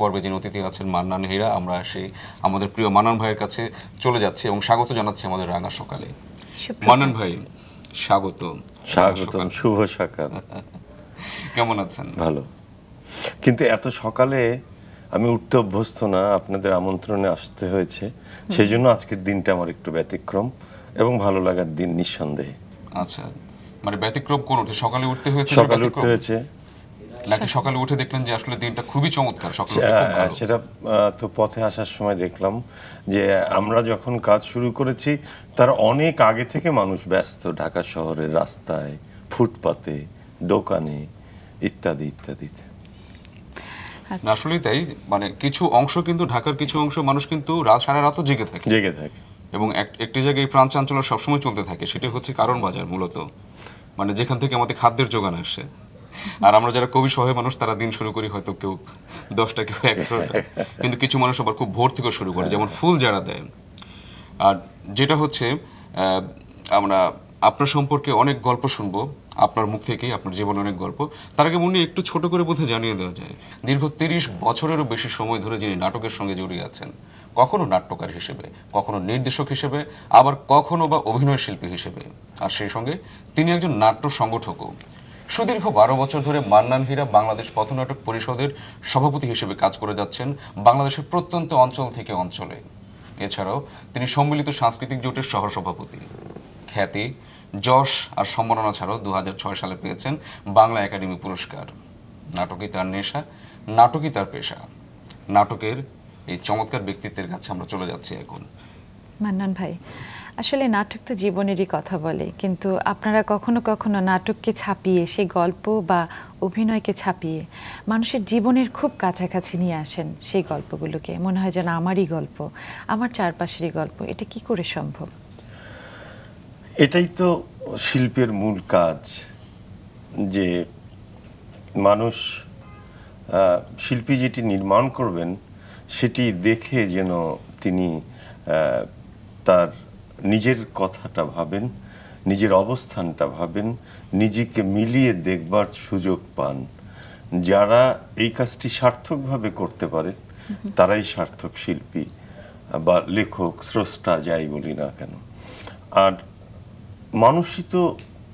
পর্বে যিনি অতিথি আছেন মান্নান হীরা আমরা সেই আমাদের প্রিয় মানান ভাইয়ের কাছে চলে যাচ্ছি এবং স্বাগত জানাচ্ছি আমাদের রাঙা সকালে মানন ভাই স্বাগত স্বাগত শুভ সকাল কেমন আছেন ভালো কিন্তু এত সকালে আমি উঠতে অভ্যস্ত না আপনাদের আমন্ত্রণে আসতে হয়েছে সেই জন্য আজকের দিনটা আমার একটু ব্যতিক্রম এবং ভালো লাগার দিন নিঃসন্দেহে আচ্ছা মানে ব্যতিক্রম কোন উঠে সকালে উঠতে হয়েছে সকালে উঠতে হয়েছে নাকি সকালে উঠে দেখলেন যে আসলে দিনটা খুবই চমৎকার সেটা তো পথে আসার সময় দেখলাম যে আমরা যখন কাজ শুরু করেছি তার অনেক আগে থেকে মানুষ ব্যস্ত ঢাকা শহরের রাস্তায় ফুটপাতে দোকানে ইত্যাদি ইত্যাদিতে আচ্ছা। আসলেই তাই মানে কিছু অংশ কিন্তু ঢাকার কিছু অংশ মানুষ কিন্তু সারা রাতও জেগে থাকে জেগে থাকে এবং একটি জায়গায় প্রাণ চাঞ্চল্য সবসময় চলতে থাকে সেটা হচ্ছে কারণ বাজার মূলত মানে যেখান থেকে আমাদের খাদ্যের যোগান আসে আর আমরা যারা কবি সহায় মানুষ তারা দিন শুরু করি হয়তো কেউ দশটা কেউ এগারোটা কিন্তু কিছু মানুষ আবার খুব ভোর থেকে শুরু করে যেমন ফুল যারা দেয় আর যেটা হচ্ছে আমরা আপনার সম্পর্কে অনেক গল্প শুনবো আপনার মুখ থেকেই আপনার জীবনে অনেক গল্প তার আগে মনে একটু ছোট করে বোধে জানিয়ে দেওয়া যায় দীর্ঘ তিরিশ বছরেরও বেশি সময় ধরে যিনি নাটকের সঙ্গে জড়িয়ে আছেন কখনো নাট্যকার হিসেবে কখনো নির্দেশক হিসেবে আবার কখনো বা অভিনয় শিল্পী হিসেবে আর সেই সঙ্গে তিনি একজন নাট্য সংগঠকও সুদীর্ঘ বারো বছর ধরে মান্নান হীরা বাংলাদেশ পথনাটক পরিষদের সভাপতি হিসেবে কাজ করে যাচ্ছেন বাংলাদেশের প্রত্যন্ত অঞ্চল থেকে অঞ্চলে এছাড়াও তিনি সম্মিলিত সাংস্কৃতিক জোটের সহসভাপতি খ্যাতি যশ আর সম্মাননা ছাড়াও দু সালে পেয়েছেন বাংলা একাডেমি পুরস্কার নাটকই তার নেশা নাটকই তার পেশা নাটকের এই চমৎকার ব্যক্তিত্বের কাছে আমরা চলে যাচ্ছি এখন মান্নান ভাই আসলে নাটক তো জীবনেরই কথা বলে কিন্তু আপনারা কখনো কখনো নাটককে ছাপিয়ে সেই গল্প বা অভিনয়কে ছাপিয়ে মানুষের জীবনের খুব কাছাকাছি নিয়ে আসেন সেই গল্পগুলোকে মনে হয় যেন আমারই গল্প আমার চারপাশেরই গল্প এটা কি করে সম্ভব এটাই তো শিল্পের মূল কাজ যে মানুষ শিল্পী যেটি নির্মাণ করবেন সেটি দেখে যেন তিনি তার নিজের কথাটা ভাবেন নিজের অবস্থানটা ভাবেন নিজেকে মিলিয়ে দেখবার সুযোগ পান যারা এই কাজটি সার্থকভাবে করতে পারে তারাই সার্থক শিল্পী বা লেখক স্রষ্টা যাই বলি না কেন আর মানুষই তো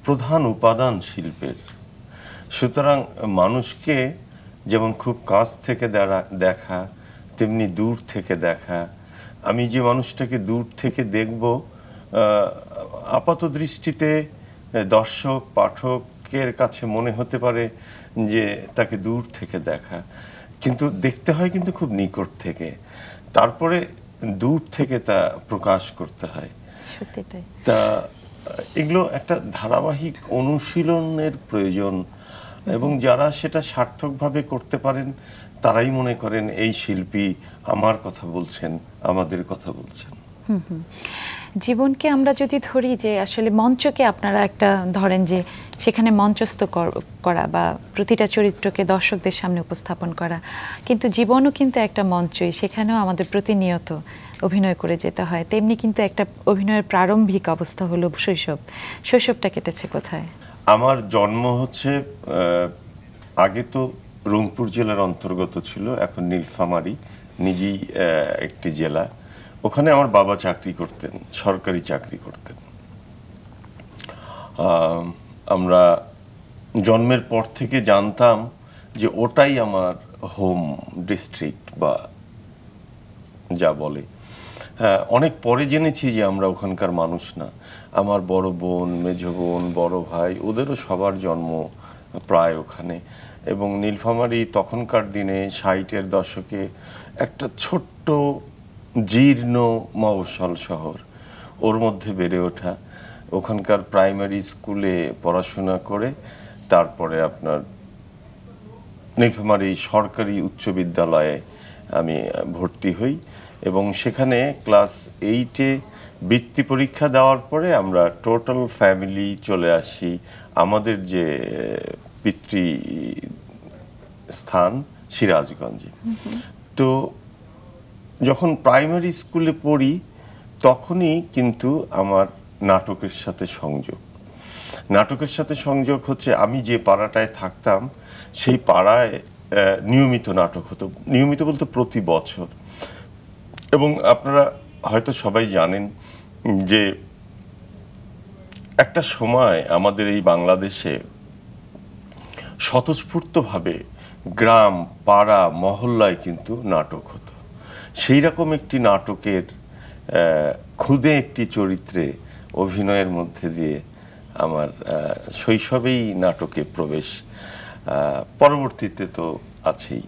প্রধান উপাদান শিল্পের সুতরাং মানুষকে যেমন খুব কাছ থেকে দেখা তেমনি দূর থেকে দেখা আমি যে মানুষটাকে দূর থেকে দেখবো আপাত দৃষ্টিতে দর্শক পাঠকের কাছে মনে হতে পারে যে তাকে দূর থেকে দেখা কিন্তু দেখতে হয় কিন্তু খুব নিকট থেকে তারপরে দূর থেকে তা প্রকাশ করতে হয় তা এগুলো একটা ধারাবাহিক অনুশীলনের প্রয়োজন এবং যারা সেটা সার্থকভাবে করতে পারেন তারাই মনে করেন এই শিল্পী আমার কথা বলছেন আমাদের কথা বলছেন হুম হুম জীবনকে আমরা যদি ধরি যে আসলে মঞ্চকে আপনারা একটা ধরেন যে সেখানে মঞ্চস্থ করা বা প্রতিটা চরিত্রকে দর্শকদের সামনে উপস্থাপন করা কিন্তু জীবনও কিন্তু একটা মঞ্চই সেখানেও আমাদের প্রতিনিয়ত অভিনয় করে যেতে হয় তেমনি কিন্তু একটা অভিনয়ের প্রারম্ভিক অবস্থা হলো শৈশব শৈশবটা কেটেছে কোথায় আমার জন্ম হচ্ছে আগে তো রংপুর জেলার অন্তর্গত ছিল এখন নীলফামারি নিজেই একটি জেলা ওখানে আমার বাবা চাকরি করতেন সরকারি চাকরি করতেন আমরা জন্মের পর থেকে জানতাম যে ওটাই আমার হোম ডিস্ট্রিক্ট বা যা বলে হ্যাঁ, অনেক পরে জেনেছি যে আমরা ওখানকার মানুষ না আমার বড় বোন মেজ বোন বড় ভাই ওদেরও সবার জন্ম প্রায় ওখানে এবং নীলফামারি তখনকার দিনে ষাটের দশকে একটা ছোট্ট জীর্ণ মৌসল শহর ওর মধ্যে বেড়ে ওঠা ওখানকার প্রাইমারি স্কুলে পড়াশোনা করে তারপরে আপনার নিফামারি সরকারি উচ্চ বিদ্যালয়ে আমি ভর্তি হই এবং সেখানে ক্লাস এইটে বৃত্তি পরীক্ষা দেওয়ার পরে আমরা টোটাল ফ্যামিলি চলে আসি আমাদের যে পিতৃ স্থান সিরাজগঞ্জে তো যখন প্রাইমারি স্কুলে পড়ি তখনই কিন্তু আমার নাটকের সাথে সংযোগ নাটকের সাথে সংযোগ হচ্ছে আমি যে পাড়াটায় থাকতাম সেই পাড়ায় নিয়মিত নাটক হতো নিয়মিত বলতে প্রতি বছর এবং আপনারা হয়তো সবাই জানেন যে একটা সময় আমাদের এই বাংলাদেশে স্বতঃস্ফূর্তভাবে গ্রাম পাড়া মহল্লায় কিন্তু নাটক হতো সেই রকম একটি নাটকের ক্ষুদে একটি চরিত্রে অভিনয়ের মধ্যে দিয়ে আমার শৈশবেই নাটকে প্রবেশ পরবর্তীতে তো আছেই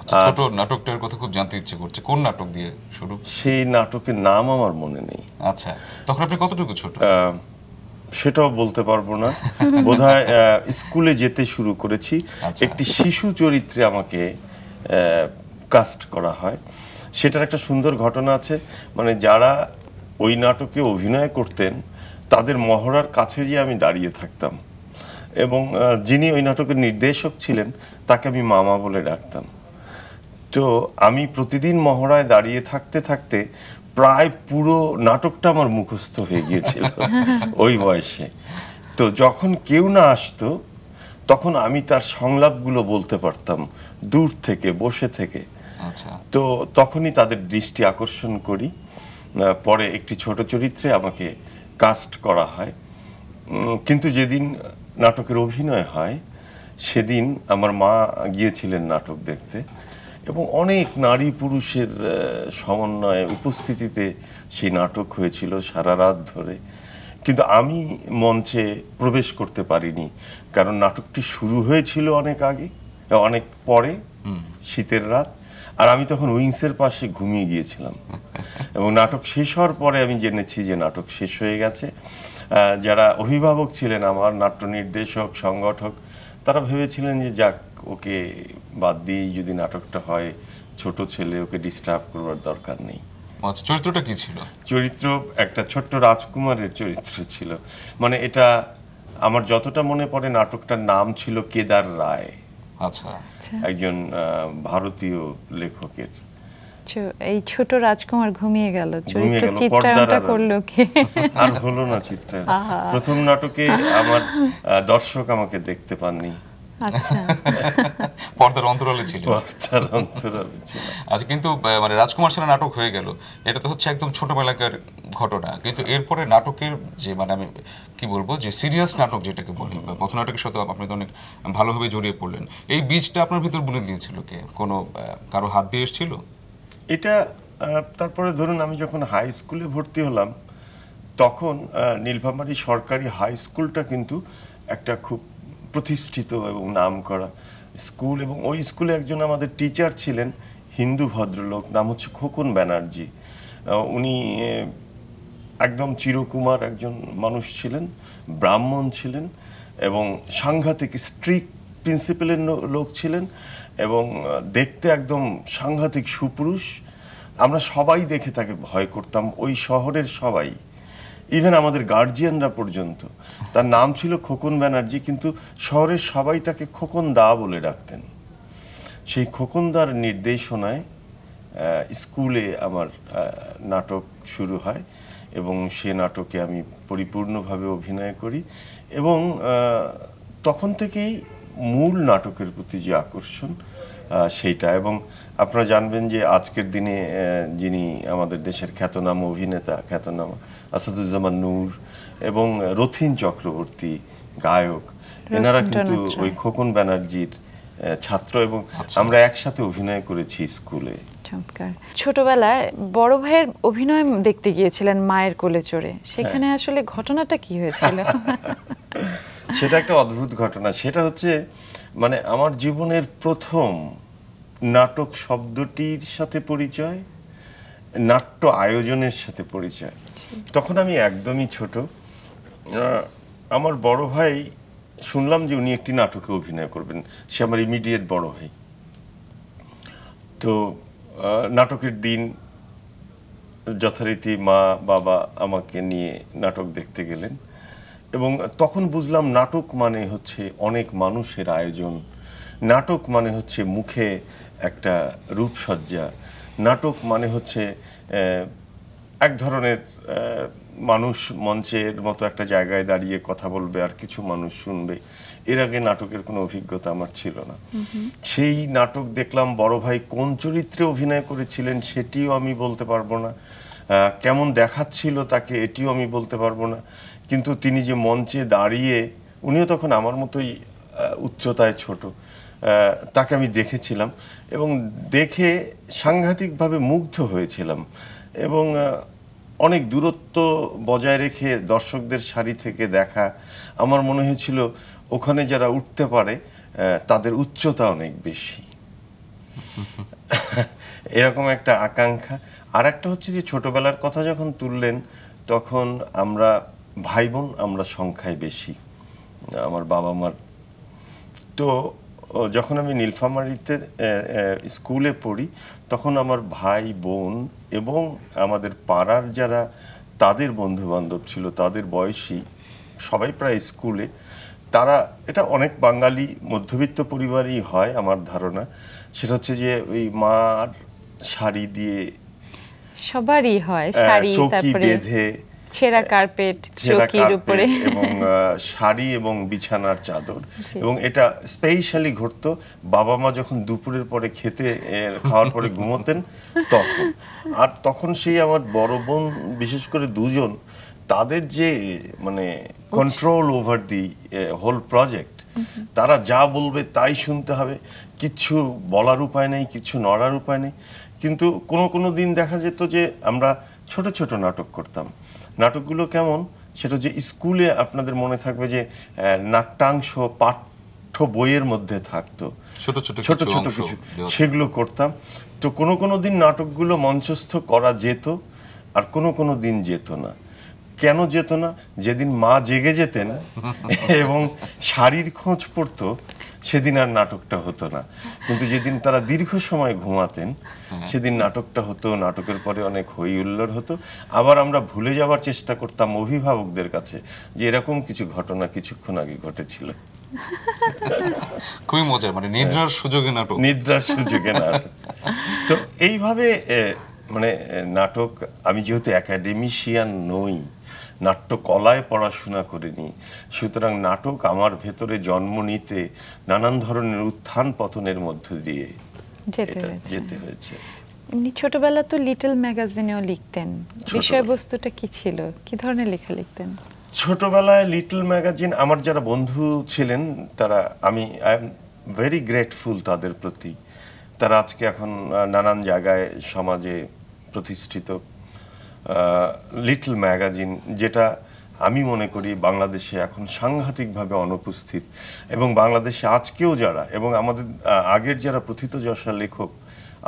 আচ্ছা, ছোট নাটকটার কথা খুব জানতে ইচ্ছে করছে কোন নাটক দিয়ে শুরু সেই নাটকের নাম আমার মনে নেই আচ্ছা তখন আপনি কতটুকু ছোট সেটাও বলতে পারবো না বোধহয় স্কুলে যেতে শুরু করেছি আচ্ছা। একটি শিশু চরিত্রে আমাকে কাস্ট করা হয় সেটার একটা সুন্দর ঘটনা আছে মানে যারা ওই নাটকে অভিনয় করতেন তাদের মহড়ার কাছে গিয়ে আমি দাঁড়িয়ে থাকতাম এবং যিনি ওই নাটকের নির্দেশক ছিলেন তাকে আমি মামা বলে ডাকতাম তো আমি প্রতিদিন মহড়ায় দাঁড়িয়ে থাকতে থাকতে প্রায় পুরো নাটকটা আমার মুখস্থ হয়ে গিয়েছিল ওই বয়সে তো যখন কেউ না আসতো তখন আমি তার সংলাপগুলো বলতে পারতাম দূর থেকে বসে থেকে আচ্ছা। তো তখনই তাদের দৃষ্টি আকর্ষণ করি পরে একটি ছোট চরিত্রে আমাকে কাস্ট করা হয় কিন্তু যেদিন নাটকের অভিনয় হয় সেদিন আমার মা গিয়েছিলেন নাটক দেখতে এবং অনেক নারী পুরুষের সমন্বয়ে উপস্থিতিতে সেই নাটক হয়েছিল সারা রাত ধরে কিন্তু আমি মঞ্চে প্রবেশ করতে পারিনি কারণ নাটকটি শুরু হয়েছিল অনেক আগে অনেক পরে শীতের রাত আর আমি তখন উইংসের পাশে ঘুমিয়ে গিয়েছিলাম এবং নাটক শেষ হওয়ার পরে আমি জেনেছি যে নাটক শেষ হয়ে গেছে যারা অভিভাবক ছিলেন আমার নাট্য নির্দেশক সংগঠক তারা ভেবেছিলেন যে যাক ওকে বাদ দিয়েই যদি নাটকটা হয় ছোট ছেলে ওকে ডিস্টার্ব করবার দরকার নেই আচ্ছা, চরিত্রটা কি ছিল চরিত্র একটা ছোট্ট রাজকুমারের চরিত্র ছিল মানে এটা আমার যতটা মনে পড়ে নাটকটার নাম ছিল কেদার রায় আচ্ছা।, আচ্ছা একজন ভারতীয় লেখকের এই ছোট রাজকুমার ঘুমিয়ে গেল চরিত্রটা চিত্রায়নটা করলো কি আর হলো না চিত্রায়ন প্রথম নাটকে আমার দর্শক আমাকে দেখতে পাননি আচ্ছা। পর্দার অন্তরালে ছিল পর্দার আচ্ছা কিন্তু মানে রাজকুমার সেনা নাটক হয়ে গেল এটা তো হচ্ছে একদম ছোটবেলাকার ঘটনা কিন্তু এরপরে নাটকের যে মানে আমি কি বলবো যে সিরিয়াস নাটক যেটাকে বলি বা পথ নাটকের সাথে আপনি তো অনেক ভালোভাবে জড়িয়ে পড়লেন এই বীজটা আপনার ভিতর বুনে দিয়েছিল কে কোনো কারো হাত দিয়ে এসেছিল এটা তারপরে ধরুন আমি যখন হাই স্কুলে ভর্তি হলাম তখন নীলফামারী সরকারি হাই স্কুলটা কিন্তু একটা খুব প্রতিষ্ঠিত এবং নাম করা স্কুল এবং ওই স্কুলে একজন আমাদের টিচার ছিলেন হিন্দু ভদ্রলোক নাম হচ্ছে খোকন ব্যানার্জি উনি একদম চিরকুমার একজন মানুষ ছিলেন ব্রাহ্মণ ছিলেন এবং সাংঘাতিক স্ট্রিক্ট প্রিন্সিপালের লোক ছিলেন এবং দেখতে একদম সাংঘাতিক সুপুরুষ আমরা সবাই দেখে তাকে ভয় করতাম ওই শহরের সবাই ইভেন আমাদের গার্জিয়ানরা পর্যন্ত তার নাম ছিল খোকন ব্যানার্জি কিন্তু শহরের সবাই তাকে খোকন দা বলে ডাকতেন সেই খোকন দার নির্দেশনায় স্কুলে আমার নাটক শুরু হয় এবং সে নাটকে আমি পরিপূর্ণভাবে অভিনয় করি এবং তখন থেকেই মূল নাটকের প্রতি যে আকর্ষণ সেইটা এবং আপনারা জানবেন যে আজকের দিনে যিনি আমাদের দেশের খ্যাতনামা অভিনেতা খ্যাতনামা আসাদুজ্জামান নূর এবং রথিন চক্রবর্তী গায়ক এনারা কিন্তু ওই খোকন ব্যানার্জির ছাত্র এবং আচ্ছা। আমরা একসাথে অভিনয় করেছি স্কুলে ছোটবেলায় বড় ভাইয়ের অভিনয় দেখতে গিয়েছিলেন মায়ের কোলে চড়ে হ্যাঁ। সেখানে আসলে ঘটনাটা কি হয়েছিল সেটা একটা অদ্ভুত ঘটনা সেটা হচ্ছে মানে আমার জীবনের প্রথম নাটক শব্দটির সাথে পরিচয় নাট্য আয়োজনের সাথে পরিচয় তখন আমি একদমই ছোট আমার বড় ভাই শুনলাম যে উনি একটি নাটকে অভিনয় করবেন সে আমার ইমিডিয়েট বড় ভাই তো নাটকের দিন যথারীতি মা বাবা আমাকে নিয়ে নাটক দেখতে গেলেন এবং তখন বুঝলাম নাটক মানে হচ্ছে অনেক মানুষের আয়োজন নাটক মানে হচ্ছে মুখে একটা রূপসজ্জা নাটক মানে হচ্ছে এক ধরনের মানুষ মঞ্চের মতো একটা জায়গায় দাঁড়িয়ে কথা বলবে আর কিছু মানুষ শুনবে এর আগে নাটকের কোনো অভিজ্ঞতা আমার ছিল না সেই নাটক দেখলাম বড় ভাই কোন চরিত্রে অভিনয় করেছিলেন সেটিও আমি বলতে পারবো না কেমন দেখাচ্ছিল তাকে এটিও আমি বলতে পারবো না কিন্তু তিনি যে মঞ্চে দাঁড়িয়ে উনিও তখন আমার মতোই উচ্চতায় ছোট তাকে আমি দেখেছিলাম এবং দেখে সাংঘাতিকভাবে মুগ্ধ হয়েছিলাম এবং অনেক দূরত্ব বজায় রেখে দর্শকদের সারি থেকে দেখা আমার মনে হয়েছিল ওখানে যারা উঠতে পারে তাদের উচ্চতা অনেক বেশি এরকম একটা আকাঙ্ক্ষা আর একটা হচ্ছে যে ছোটবেলার কথা যখন তুললেন তখন আমরা ভাই বোন আমরা সংখ্যায় বেশি আমার বাবা মার তো যখন আমি নীলফামারিতে স্কুলে পড়ি তখন আমার ভাই বোন এবং আমাদের পাড়ার যারা তাদের বন্ধুবান্ধব ছিল তাদের বয়সী সবাই প্রায় স্কুলে তারা এটা অনেক বাঙালি মধ্যবিত্ত পরিবারই হয় আমার ধারণা সেটা হচ্ছে যে ওই মার শাড়ি দিয়ে সবারই হয় শাড়ি তারপরে বেঁধে ছেঁড়া কার্পেট চৌকির উপরে এবং শাড়ি এবং বিছানার চাদর এবং এটা স্পেশালি ঘটতো বাবা মা যখন দুপুরের পরে খেতে খাওয়ার পরে ঘুমোতেন তখন আর তখন সেই আমার বড় বোন বিশেষ করে দুজন তাদের যে মানে control over the whole project তারা যা বলবে তাই শুনতে হবে কিছু বলার উপায় নেই কিছু নড়ার উপায় নেই কিন্তু কোনো কোনো দিন দেখা যেত যে আমরা ছোট ছোট নাটক করতাম নাটকগুলো কেমন সেটা যে স্কুলে আপনাদের মনে থাকবে যে নাট্যাংশ পাঠ্য বইয়ের মধ্যে থাকতো ছোট ছোট ছোট ছোট কিছু সেগুলো করতাম তো কোনো কোনো দিন নাটকগুলো মঞ্চস্থ করা যেত আর কোনো কোনো দিন যেত না কেন যেত না যেদিন মা জেগে যেতেন এবং শাড়ির খোঁজ পড়তো সেদিন আর নাটকটা হতো না কিন্তু যেদিন তারা দীর্ঘ সময় ঘুমাতেন হ্যাঁ। সেদিন নাটকটা হতো নাটকের পরে অনেক হই হুল্লোড় হতো আবার আমরা ভুলে যাওয়ার চেষ্টা করতাম অভিভাবকদের কাছে যে এরকম কিছু ঘটনা কিছুক্ষণ আগে ঘটেছিল খুবই মজা মানে নিদ্রার সুযোগে নাটক নিদ্রার সুযোগে নাটক তো এইভাবে মানে নাটক আমি যেহেতু একাডেমিশিয়ান নই নাট্যকলায় পড়াশোনা করিনি সুতরাং নাটক আমার ভেতরে জন্ম নিতে নানান ধরনের উত্থান পতনের মধ্য দিয়ে যেতে হয়েছে এমনি ছোটবেলা তো লিটল ম্যাগাজিনেও লিখতেন বিষয়বস্তুটা কি ছিল কি ধরনের লেখা লিখতেন ছোটবেলায় লিটল ম্যাগাজিন আমার যারা বন্ধু ছিলেন তারা আমি আই এম ভেরি গ্রেটফুল তাদের প্রতি তারা আজকে এখন নানান জায়গায় সমাজে প্রতিষ্ঠিত লিটল ম্যাগাজিন যেটা আমি মনে করি বাংলাদেশে এখন সাংঘাতিকভাবে অনুপস্থিত এবং বাংলাদেশে আজকেও যারা এবং আমাদের আগের যারা প্রথিতযশা লেখক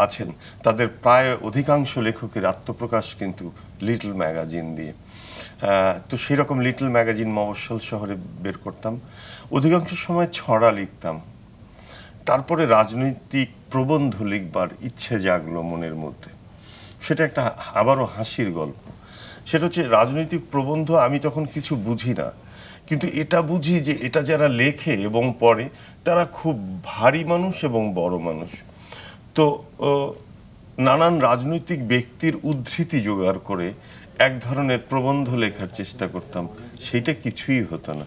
আছেন তাদের প্রায় অধিকাংশ লেখকের আত্মপ্রকাশ কিন্তু লিটল ম্যাগাজিন দিয়ে তো সেরকম লিটল ম্যাগাজিন মফস্বল শহরে বের করতাম অধিকাংশ সময় ছড়া লিখতাম তারপরে রাজনৈতিক প্রবন্ধ লিখবার ইচ্ছে জাগলো মনের মধ্যে সেটা একটা আবারও হাসির গল্প সেটা হচ্ছে রাজনৈতিক প্রবন্ধ আমি তখন কিছু বুঝি না কিন্তু এটা বুঝি যে এটা যারা লেখে এবং পড়ে তারা খুব ভারী মানুষ এবং বড় মানুষ তো নানান রাজনৈতিক ব্যক্তির উদ্ধৃতি জোগাড় করে এক ধরনের প্রবন্ধ লেখার চেষ্টা করতাম সেইটা কিছুই হতো না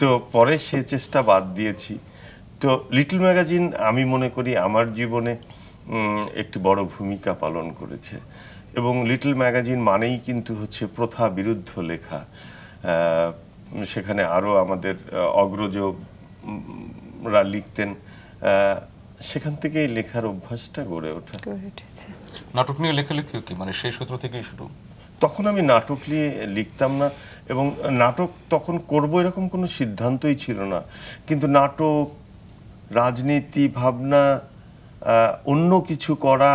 তো পরে সে চেষ্টা বাদ দিয়েছি তো লিটল ম্যাগাজিন আমি মনে করি আমার জীবনে একটি বড় ভূমিকা পালন করেছে এবং লিটল ম্যাগাজিন মানেই কিন্তু হচ্ছে প্রথা বিরুদ্ধ লেখা সেখানে আরও আমাদের অগ্রজরা লিখতেন সেখান থেকেই লেখার অভ্যাসটা গড়ে ওঠা নাটক নিয়ে লেখালেখি কি মানে সেই সূত্র থেকেই শুরু তখন আমি নাটক নিয়ে লিখতাম না এবং নাটক তখন করব এরকম কোনো সিদ্ধান্তই ছিল না কিন্তু নাটক রাজনীতি ভাবনা অন্য কিছু করা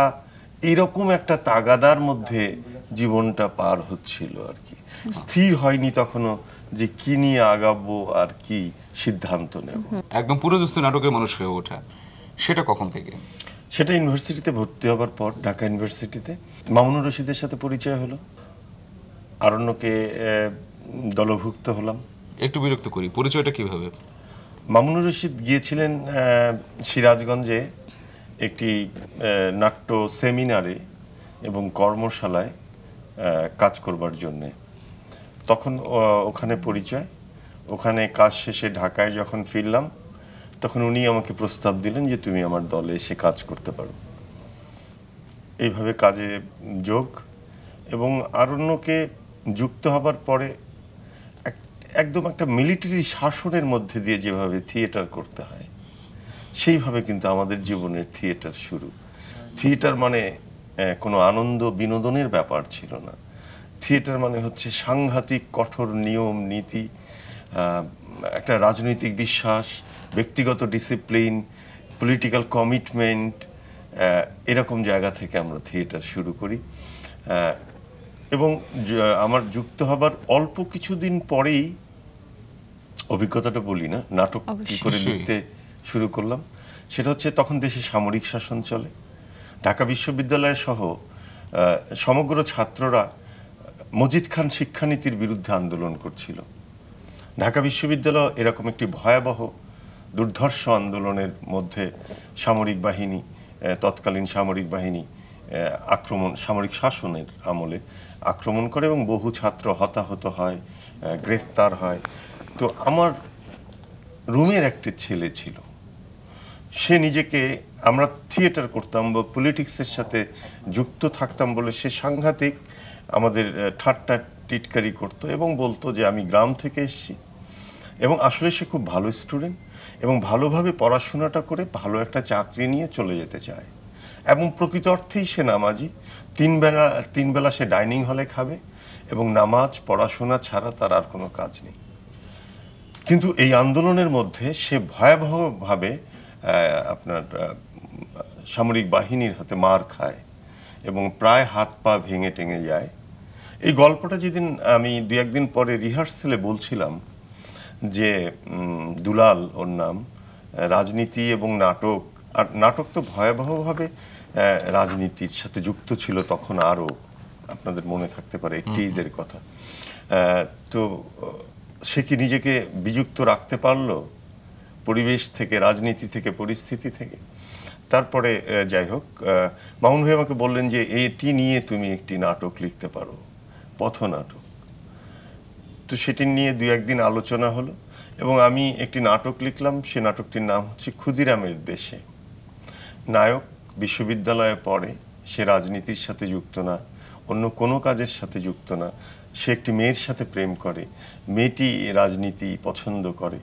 এরকম একটা তাগাদার মধ্যে জীবনটা পার হচ্ছিল আর কি স্থির হয়নি তখনও যে কি নিয়ে আগাবো আর কি সিদ্ধান্ত নেব একদম পুরোদস্ত নাটকের মানুষ হয়ে ওঠা সেটা কখন থেকে সেটা ইউনিভার্সিটিতে ভর্তি হবার পর ঢাকা ইউনিভার্সিটিতে মামুনুর রশিদের সাথে পরিচয় হলো আরণ্যকে দলভুক্ত হলাম একটু বিরক্ত করি পরিচয়টা কিভাবে মামুনুর রশিদ গিয়েছিলেন সিরাজগঞ্জে একটি নাট্য সেমিনারে এবং কর্মশালায় কাজ করবার জন্যে তখন ওখানে পরিচয় ওখানে কাজ শেষে ঢাকায় যখন ফিরলাম তখন উনি আমাকে প্রস্তাব দিলেন যে তুমি আমার দলে এসে কাজ করতে পারো এইভাবে কাজে যোগ এবং আরণ্যকে যুক্ত হবার পরে একদম একটা মিলিটারি শাসনের মধ্যে দিয়ে যেভাবে থিয়েটার করতে হয় সেইভাবে কিন্তু আমাদের জীবনের থিয়েটার শুরু থিয়েটার মানে কোনো আনন্দ বিনোদনের ব্যাপার ছিল না থিয়েটার মানে হচ্ছে সাংঘাতিক কঠোর নিয়ম নীতি একটা রাজনৈতিক বিশ্বাস ব্যক্তিগত ডিসিপ্লিন পলিটিক্যাল কমিটমেন্ট এরকম জায়গা থেকে আমরা থিয়েটার শুরু করি এবং আমার যুক্ত হবার অল্প কিছুদিন পরেই অভিজ্ঞতাটা বলি না নাটক কি করে লিখতে শুরু করলাম সেটা হচ্ছে তখন দেশে সামরিক শাসন চলে ঢাকা বিশ্ববিদ্যালয় সহ সমগ্র ছাত্ররা মজিদ খান শিক্ষানীতির বিরুদ্ধে আন্দোলন করছিল ঢাকা বিশ্ববিদ্যালয় এরকম একটি ভয়াবহ দুর্ধর্ষ আন্দোলনের মধ্যে সামরিক বাহিনী তৎকালীন সামরিক বাহিনী আক্রমণ সামরিক শাসনের আমলে আক্রমণ করে এবং বহু ছাত্র হতাহত হয় গ্রেফতার হয় তো আমার রুমের একটি ছেলে ছিল সে নিজেকে আমরা থিয়েটার করতাম বা পলিটিক্সের সাথে যুক্ত থাকতাম বলে সে সাংঘাতিক আমাদের ঠাট্টা টিটকারি করতো এবং বলতো যে আমি গ্রাম থেকে এসেছি এবং আসলে সে খুব ভালো স্টুডেন্ট এবং ভালোভাবে পড়াশোনাটা করে ভালো একটা চাকরি নিয়ে চলে যেতে চায় এবং প্রকৃত অর্থেই সে নামাজি তিন বেলা তিন বেলা সে ডাইনিং হলে খাবে এবং নামাজ পড়াশোনা ছাড়া তার আর কোনো কাজ নেই কিন্তু এই আন্দোলনের মধ্যে সে ভয়াবহভাবে আপনার সামরিক বাহিনীর হাতে মার খায় এবং প্রায় হাত পা ভেঙে টেঙে যায় এই গল্পটা যেদিন আমি দু একদিন পরে রিহার্সেলে বলছিলাম যে দুলাল ওর নাম রাজনীতি এবং নাটক আর নাটক তো ভয়াবহভাবে রাজনীতির সাথে যুক্ত ছিল তখন আরও আপনাদের মনে থাকতে পারে ক্রিজের কথা তো সে কি নিজেকে বিযুক্ত রাখতে পারলো পরিবেশ থেকে রাজনীতি থেকে পরিস্থিতি থেকে তারপরে যাই হোক মামুন ভাই আমাকে বললেন যে এটি নিয়ে তুমি একটি নাটক লিখতে পারো পথ নাটক তো সেটি নিয়ে দু একদিন আলোচনা হলো এবং আমি একটি নাটক লিখলাম সে নাটকটির নাম হচ্ছে ক্ষুদিরামের দেশে নায়ক বিশ্ববিদ্যালয়ে পড়ে সে রাজনীতির সাথে যুক্ত না অন্য কোনো কাজের সাথে যুক্ত না সে একটি মেয়ের সাথে প্রেম করে মেয়েটি রাজনীতি পছন্দ করে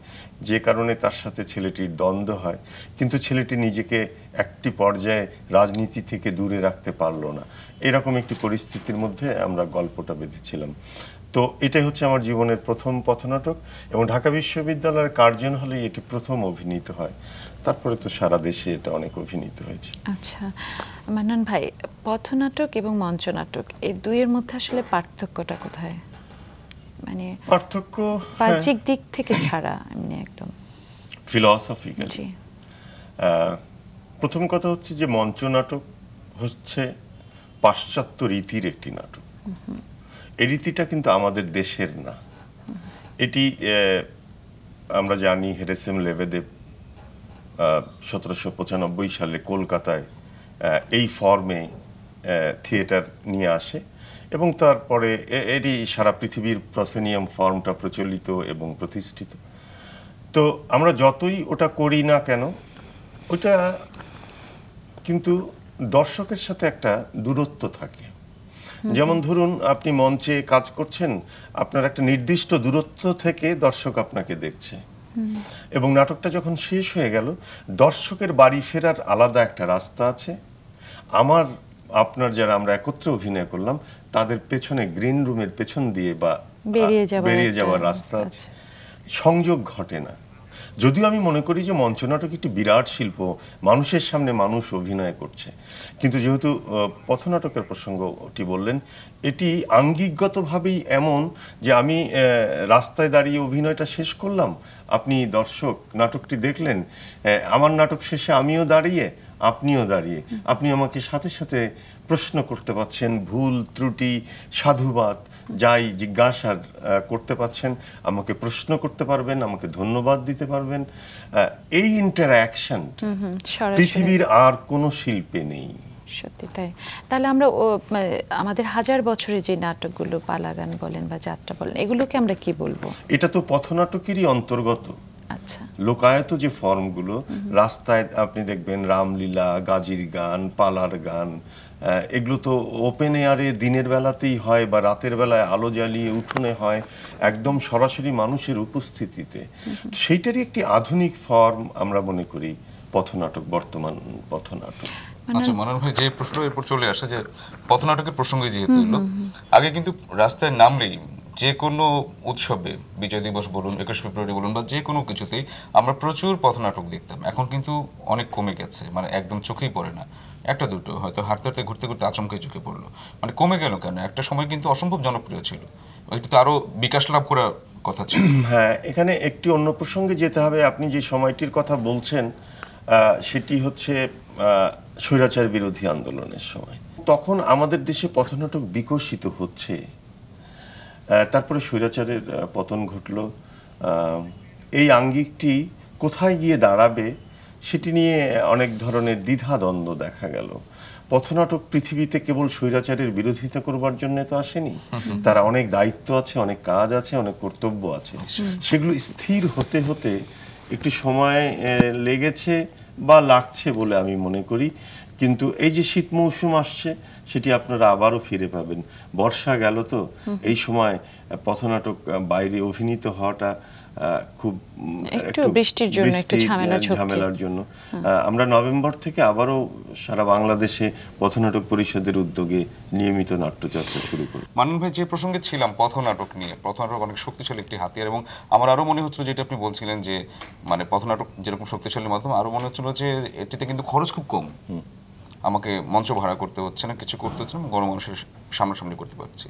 যে কারণে তার সাথে ছেলেটির দ্বন্দ্ব হয় কিন্তু ছেলেটি নিজেকে একটি পর্যায়ে রাজনীতি থেকে দূরে রাখতে পারল না এরকম একটি পরিস্থিতির মধ্যে আমরা গল্পটা বেঁধেছিলাম তো এটাই হচ্ছে আমার জীবনের প্রথম পথনাটক এবং ঢাকা বিশ্ববিদ্যালয়ের কার্জন হলে এটি প্রথম অভিনীত হয় তারপরে তো সারা দেশে এটা অনেক অভিনীত হয়েছে আচ্ছা মান্নান ভাই পথনাটক এবং মঞ্চনাটক এই দুইয়ের মধ্যে আসলে পার্থক্যটা কোথায় মানে পার্থক্য বাহ্যিক হ্যাঁ। দিক থেকে ছাড়া মানে একদম ফিলোসফিক্যাল জি প্রথম কথা হচ্ছে যে মঞ্চনাটক হচ্ছে পাশ্চাত্য রীতির একটি নাটক এই রীতিটা কিন্তু আমাদের দেশের না এটি আমরা জানি হেরেসেম লেভেদেব সতেরোশো পঁচানব্বই সালে কলকাতায় এই ফর্মে থিয়েটার নিয়ে আসে এবং তারপরে এটি সারা পৃথিবীর প্রসেনিয়াম ফর্মটা প্রচলিত এবং প্রতিষ্ঠিত তো আমরা যতই ওটা করি না কেন ওটা কিন্তু দর্শকের সাথে একটা দূরত্ব থাকে যেমন ধরুন আপনি মঞ্চে কাজ করছেন আপনার একটা নির্দিষ্ট দূরত্ব থেকে দর্শক আপনাকে দেখছে এবং নাটকটা যখন শেষ হয়ে গেল দর্শকের বাড়ি ফেরার আলাদা একটা রাস্তা আছে আমার আপনার যারা আমরা একত্রে অভিনয় করলাম তাদের পেছনে গ্রিন রুমের পেছন দিয়ে বা বেরিয়ে যাওয়ার রাস্তা আছে সংযোগ ঘটে না যদিও আমি মনে করি যে মঞ্চনাটক একটি বিরাট শিল্প মানুষের সামনে মানুষ অভিনয় করছে কিন্তু যেহেতু পথনাটকের প্রসঙ্গটি বললেন এটি আঙ্গিকগতভাবেই এমন যে আমি রাস্তায় দাঁড়িয়ে অভিনয়টা শেষ করলাম আপনি দর্শক নাটকটি দেখলেন আমার নাটক শেষে আমিও দাঁড়িয়ে আপনিও দাঁড়িয়ে আপনি আমাকে সাথে সাথে প্রশ্ন করতে পাচ্ছেন ভুল ত্রুটি সাধুবাদ যাই জিজ্ঞাসা করতে পাচ্ছেন আমাকে প্রশ্ন করতে পারবেন আমাকে ধন্যবাদ দিতে পারবেন এই ইন্টারাকশন পৃথিবীর আর কোনো শিল্পে নেই সত্যি তাই তাহলে আমরা মানে আমাদের হাজার বছরের যে নাটকগুলো পালাগান বলেন বা যাত্রা বলেন এগুলোকে আমরা কি বলবো এটা তো পথনাটকেরই অন্তর্গত আচ্ছা লোকায়ত যে ফর্মগুলো রাস্তায় আপনি দেখবেন রামলীলা গাজির গান পালার গান এগুলো তো ওপেন এয়ারে দিনের বেলাতেই হয় বা রাতের বেলায় আলো জ্বালিয়ে উঠোনে হয় একদম সরাসরি মানুষের উপস্থিতিতে সেইটারই একটি আধুনিক ফর্ম আমরা মনে করি পথনাটক বর্তমান পথনাটক মানে- আচ্ছা মনে হয় যে প্রশ্ন এরপর চলে আসে যে পথনাটকের প্রসঙ্গে যেহেতু এলো আগে কিন্তু রাস্তায় নামলেই যে কোনো উৎসবে বিজয় দিবস বলুন একুশ ফেব্রুয়ারি বলুন বা যে কোনো কিছুতেই আমরা প্রচুর পথনাটক দেখতাম এখন কিন্তু অনেক কমে গেছে মানে একদম চোখেই পড়ে না একটা দুটো হয়তো হাঁটতে হাঁটতে ঘুরতে ঘুরতে আচমকে চোখে পড়লো মানে কমে গেল কেন একটা সময় কিন্তু অসম্ভব জনপ্রিয় ছিল এটা তো আরও বিকাশ লাভ করার কথা ছিল হ্যাঁ এখানে একটি অন্য প্রসঙ্গে যেতে হবে আপনি যে সময়টির কথা বলছেন সেটি হচ্ছে স্বৈরাচার বিরোধী আন্দোলনের সময় তখন আমাদের দেশে পথনাটক বিকশিত হচ্ছে তারপরে স্বৈরাচারের পতন ঘটল এই আঙ্গিকটি কোথায় গিয়ে দাঁড়াবে সেটি নিয়ে অনেক ধরনের দ্বিধাদ্বন্দ্ব দেখা গেল পথনাটক পৃথিবীতে কেবল স্বৈরাচারের বিরোধিতা করবার জন্য তো আসেনি তারা অনেক দায়িত্ব আছে অনেক কাজ আছে অনেক কর্তব্য আছে সেগুলো স্থির হতে হতে একটু সময় লেগেছে বা লাগছে বলে আমি মনে করি কিন্তু এই যে শীত মৌসুম আসছে সেটি আপনারা আবারও ফিরে পাবেন বর্ষা গেল তো এই সময় পথনাটক বাইরে অভিনীত হওয়াটা খুব একটু বৃষ্টির জন্য একটু ঝামেলা ঝামেলার জন্য হ্যাঁ। আমরা নভেম্বর থেকে আবারও সারা বাংলাদেশে পথনাটক পরিষদের উদ্যোগে নিয়মিত নাট্যচর্চা শুরু করি মানন ভাই যে প্রসঙ্গে ছিলাম পথনাটক নিয়ে পথনাটক অনেক শক্তিশালী একটি হাতিয়ার এবং আমার আরও মনে হচ্ছিল যেটা আপনি বলছিলেন যে মানে পথনাটক যেরকম শক্তিশালী মাধ্যম আরও মনে হচ্ছিল যে এটিতে কিন্তু খরচ খুব কম আমাকে মঞ্চ ভাড়া করতে হচ্ছে না কিছু করতে হচ্ছে না গণমানুষের সামনাসামনি করতে পারছি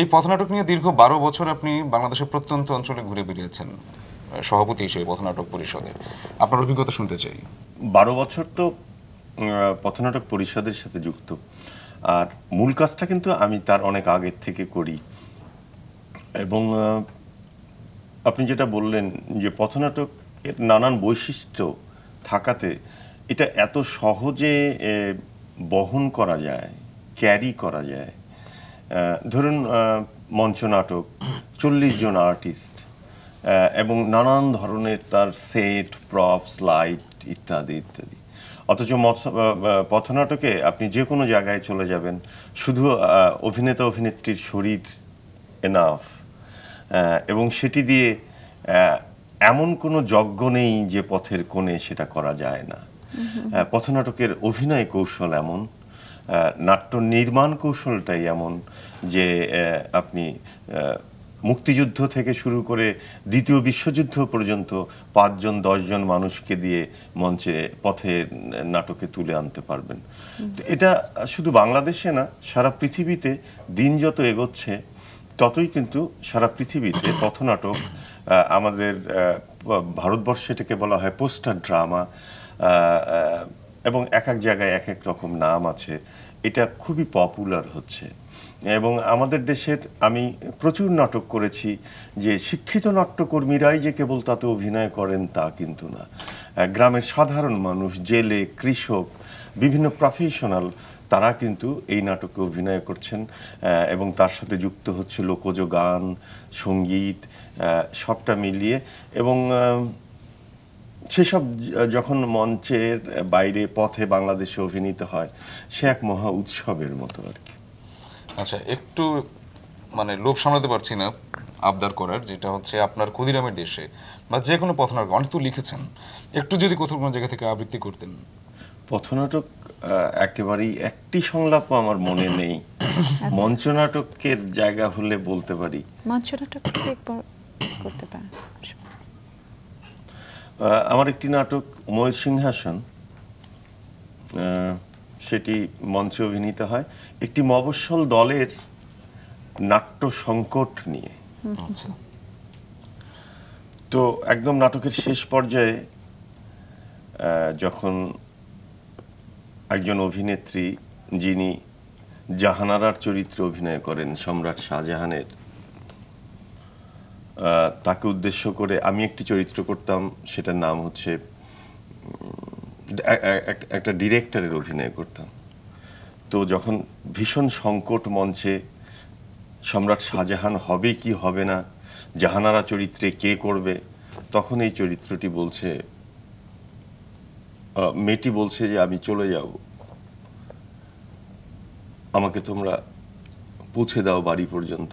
এই পথনাটক নিয়ে দীর্ঘ বারো বছর আপনি বাংলাদেশের প্রত্যন্ত অঞ্চলে ঘুরে বেরিয়েছেন সভাপতি হিসেবে পথনাটক পরিষদের আপনার অভিজ্ঞতা শুনতে চাই বারো বছর তো পথনাটক পরিষদের সাথে যুক্ত আর মূল কাজটা কিন্তু আমি তার অনেক আগের থেকে করি এবং আপনি যেটা বললেন যে পথনাটকের নানান বৈশিষ্ট্য থাকাতে এটা এত সহজে বহন করা যায় ক্যারি করা যায় ধরুন মঞ্চনাটক চল্লিশ জন আর্টিস্ট এবং নানান ধরনের তার সেট প্রপস লাইট ইত্যাদি ইত্যাদি অথচ পথনাটকে আপনি যে কোনো জায়গায় চলে যাবেন শুধু অভিনেতা অভিনেত্রীর শরীর এনাফ এবং সেটি দিয়ে এমন কোনো যজ্ঞ নেই যে পথের কোণে সেটা করা যায় না Mm-hmm. Uh, পথনাটকের অভিনয় কৌশল এমন uh, নাট্য নির্মাণ কৌশলটাই এমন যে uh, আপনি মুক্তিযুদ্ধ থেকে শুরু করে দ্বিতীয় বিশ্বযুদ্ধ পর্যন্ত পাঁচজন দশজন মানুষকে দিয়ে মঞ্চে পথে নাটকে তুলে আনতে পারবেন mm-hmm. এটা শুধু বাংলাদেশে না সারা পৃথিবীতে দিন যত এগোচ্ছে ততই কিন্তু সারা পৃথিবীতে পথনাটক আমাদের ভারতবর্ষে এটাকে বলা হয় পোস্টার ড্রামা এবং এক এক জায়গায় এক এক রকম নাম আছে এটা খুবই পপুলার হচ্ছে এবং আমাদের দেশের আমি প্রচুর নাটক করেছি যে শিক্ষিত নাট্যকর্মীরাই যে কেবল তাতে অভিনয় করেন তা কিন্তু না গ্রামের সাধারণ মানুষ জেলে কৃষক বিভিন্ন প্রফেশনাল তারা কিন্তু এই নাটকে অভিনয় করছেন এবং তার সাথে যুক্ত হচ্ছে লোকজ গান সঙ্গীত সবটা মিলিয়ে এবং সেসব যখন মঞ্চের বাইরে পথে বাংলাদেশে অভিনীত হয় সে এক মহা উৎসবের মতো আর কি আচ্ছা একটু মানে লোভ সামলাতে পারছি না আবদার করার যেটা হচ্ছে আপনার ক্ষুদিরামের দেশে বা যে কোনো পথনাটক অনেক তো লিখেছেন একটু যদি কোথাও কোনো জায়গা থেকে আবৃত্তি করতেন পথনাটক একেবারেই একটি সংলাপও আমার মনে নেই আচ্ছা। মঞ্চনাটকের জায়গা হলে বলতে পারি মঞ্চনাটক করতে পারেন আমার একটি নাটক ময়ূর সিংহাসন সেটি মঞ্চে অভিনীত হয় একটি মবসল দলের নাট্য সংকট নিয়ে আচ্ছা। তো একদম নাটকের শেষ পর্যায়ে যখন একজন অভিনেত্রী যিনি জাহানারার চরিত্রে অভিনয় করেন সম্রাট শাহজাহানের তাকে উদ্দেশ্য করে আমি একটি চরিত্র করতাম সেটার নাম হচ্ছে একটা ডিরেক্টরের অভিনয় করতাম তো যখন ভীষণ সংকট মঞ্চে সম্রাট শাহজাহান হবে কি হবে না জাহানারা চরিত্রে কে করবে তখন এই চরিত্রটি বলছে মেয়েটি বলছে যে আমি চলে যাব আমাকে তোমরা পৌঁছে দাও বাড়ি পর্যন্ত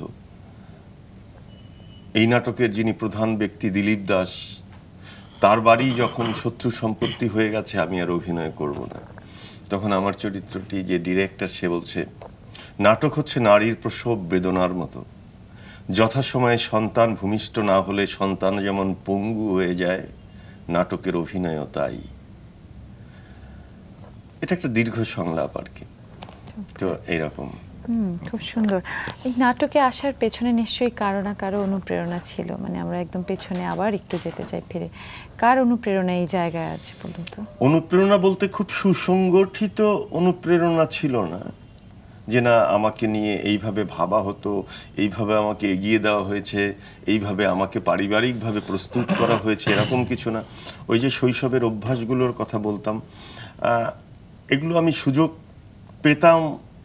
এই নাটকের যিনি প্রধান ব্যক্তি দিলীপ দাস তার বাড়ি যখন শত্রু সম্পত্তি হয়ে গেছে আমি আর অভিনয় করব না তখন আমার চরিত্রটি যে ডিরেক্টর সে বলছে নাটক হচ্ছে নারীর প্রসব বেদনার মতো যথাসময়ে সন্তান ভূমিষ্ঠ না হলে সন্তান যেমন পঙ্গু হয়ে যায় নাটকের অভিনয়ও তাই এটা একটা দীর্ঘ সংলাপ আর কি তো এইরকম খুব সুন্দর এই নাটকে আসার পেছনে নিশ্চয়ই কারো না কারো অনুপ্রেরণা ছিল মানে আমরা একদম পেছনে আবার একটু যেতে চাই ফিরে কার অনুপ্রেরণা এই জায়গায় আছে বলুন তো অনুপ্রেরণা বলতে খুব সুসংগঠিত অনুপ্রেরণা ছিল না যে না আমাকে নিয়ে এইভাবে ভাবা হতো এইভাবে আমাকে এগিয়ে দেওয়া হয়েছে এইভাবে আমাকে পারিবারিকভাবে প্রস্তুত করা হয়েছে এরকম কিছু না ওই যে শৈশবের অভ্যাসগুলোর কথা বলতাম এগুলো আমি সুযোগ পেতাম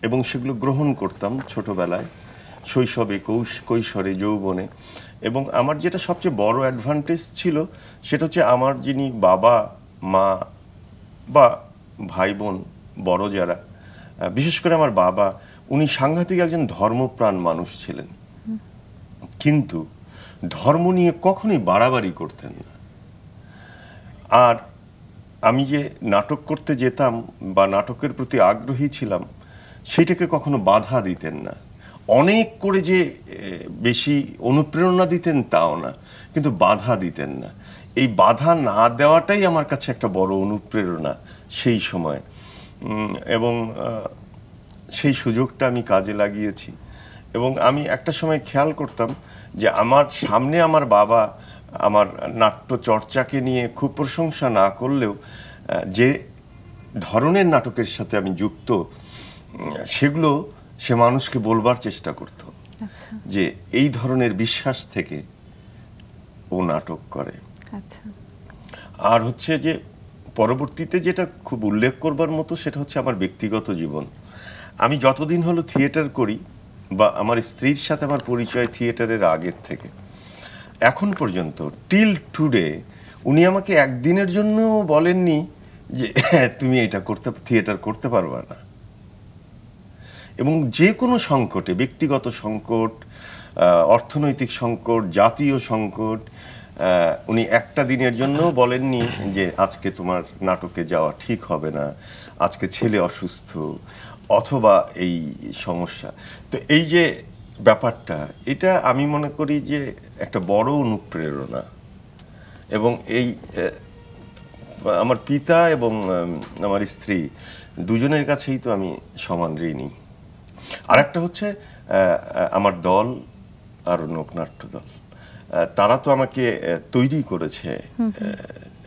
এবং সেগুলো গ্রহণ করতাম ছোটবেলায় শৈশবে কৌশ কৈশোরে যৌবনে এবং আমার যেটা সবচেয়ে বড় অ্যাডভান্টেজ ছিল সেটা হচ্ছে আমার যিনি বাবা মা বা ভাই বোন বড় যারা বিশেষ করে আমার বাবা উনি সাংঘাতিক একজন ধর্মপ্রাণ মানুষ ছিলেন কিন্তু ধর্ম নিয়ে কখনোই বাড়াবাড়ি করতেন না আর আমি যে নাটক করতে যেতাম বা নাটকের প্রতি আগ্রহী ছিলাম সেটাকে কখনো বাধা দিতেন না অনেক করে যে বেশি অনুপ্রেরণা দিতেন তাও না কিন্তু বাধা দিতেন না এই বাধা না দেওয়াটাই আমার কাছে একটা বড় অনুপ্রেরণা সেই সময় এবং সেই সুযোগটা আমি কাজে লাগিয়েছি এবং আমি একটা সময় খেয়াল করতাম যে আমার সামনে আমার বাবা আমার নাট্য চর্চাকে নিয়ে খুব প্রশংসা না করলেও যে ধরনের নাটকের সাথে আমি যুক্ত সেগুলো সে মানুষকে বলবার চেষ্টা করত আচ্ছা। যে এই ধরনের বিশ্বাস থেকে ও নাটক করে আচ্ছা। আর হচ্ছে যে পরবর্তীতে যেটা খুব উল্লেখ করবার মতো সেটা হচ্ছে আমার ব্যক্তিগত জীবন আমি যতদিন হলো থিয়েটার করি বা আমার স্ত্রীর সাথে আমার পরিচয় থিয়েটারের আগের থেকে এখন পর্যন্ত টিল টুডে উনি আমাকে একদিনের জন্য বলেননি যে হ্যাঁ, তুমি এটা করতে থিয়েটার করতে পারবা না এবং যে কোনো সংকটে ব্যক্তিগত সংকট অর্থনৈতিক সংকট জাতীয় সংকট উনি একটা দিনের জন্য বলেননি যে আজকে তোমার নাটকে যাওয়া ঠিক হবে না আজকে ছেলে অসুস্থ অথবা এই সমস্যা তো এই যে ব্যাপারটা এটা আমি মনে করি যে একটা বড় অনুপ্রেরণা এবং এই আমার পিতা এবং আমার স্ত্রী দুজনের কাছেই তো আমি সমান ঋণী আর একটা হচ্ছে আমার দল আর নকনাট্য দল তারা তো আমাকে তৈরি করেছে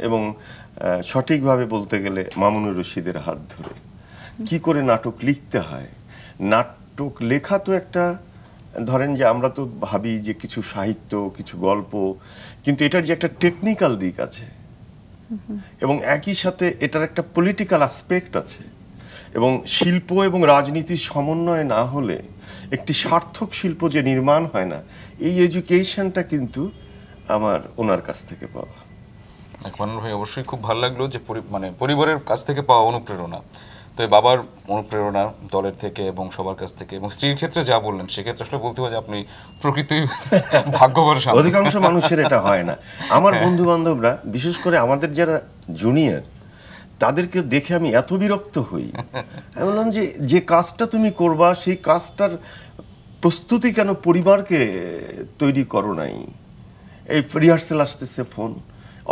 এবং সঠিকভাবে বলতে গেলে মামুনুর রশিদের হাত ধরে কি করে নাটক লিখতে হয় নাটক লেখা তো একটা ধরেন যে আমরা তো ভাবি যে কিছু সাহিত্য কিছু গল্প কিন্তু এটার যে একটা টেকনিক্যাল দিক আছে এবং একই সাথে এটার একটা পলিটিক্যাল আসপেক্ট আছে এবং শিল্প এবং রাজনীতির সমন্বয় না হলে একটি সার্থক শিল্প যে নির্মাণ হয় না এই এডুকেশনটা কিন্তু আমার ওনার কাছ থেকে পাওয়া এখন ভাই অবশ্যই খুব ভালো লাগলো যে মানে পরিবারের কাছ থেকে পাওয়া অনুপ্রেরণা তো বাবার অনুপ্রেরণা দলের থেকে এবং সবার কাছ থেকে এবং স্ত্রীর ক্ষেত্রে যা বললেন সেক্ষেত্রে আসলে বলতে হয় যে আপনি প্রকৃতই ভাগ্যবর অধিকাংশ মানুষের এটা হয় না আমার হ্যাঁ। বন্ধু বান্ধবরা বিশেষ করে আমাদের যারা জুনিয়র তাদেরকে দেখে আমি এত বিরক্ত হই আমি বললাম যে যে কাজটা তুমি করবা সেই কাজটার প্রস্তুতি কেন পরিবারকে তৈরি করো নাই এই রিহার্সেল আসতেছে ফোন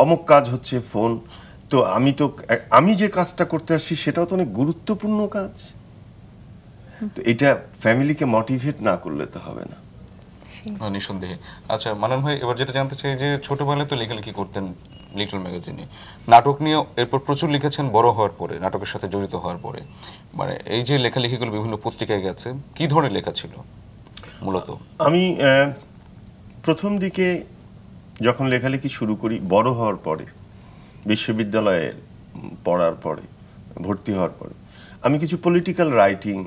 অমক কাজ হচ্ছে ফোন তো আমি তো আমি যে কাজটা করতে আসি সেটাও তো অনেক গুরুত্বপূর্ণ কাজ তো এটা ফ্যামিলিকে মোটিভেট না করলে তো হবে না হ্যাঁ, নিঃসন্দেহে আচ্ছা মানন ভাই এবার যেটা জানতে চাই যে ছোটবেলায় তো লেখালেখি করতেন লিটল ম্যাগাজিনে নাটক নিয়ে এরপর প্রচুর লিখেছেন বড় হওয়ার পরে নাটকের সাথে জড়িত হওয়ার পরে মানে এই যে লেখালেখিগুলো বিভিন্ন পত্রিকায় গেছে কি ধরনের লেখা ছিল মূলত আমি প্রথম দিকে যখন লেখালেখি শুরু করি বড় হওয়ার পরে বিশ্ববিদ্যালয়ে পড়ার পরে ভর্তি হওয়ার পরে আমি কিছু পলিটিক্যাল রাইটিং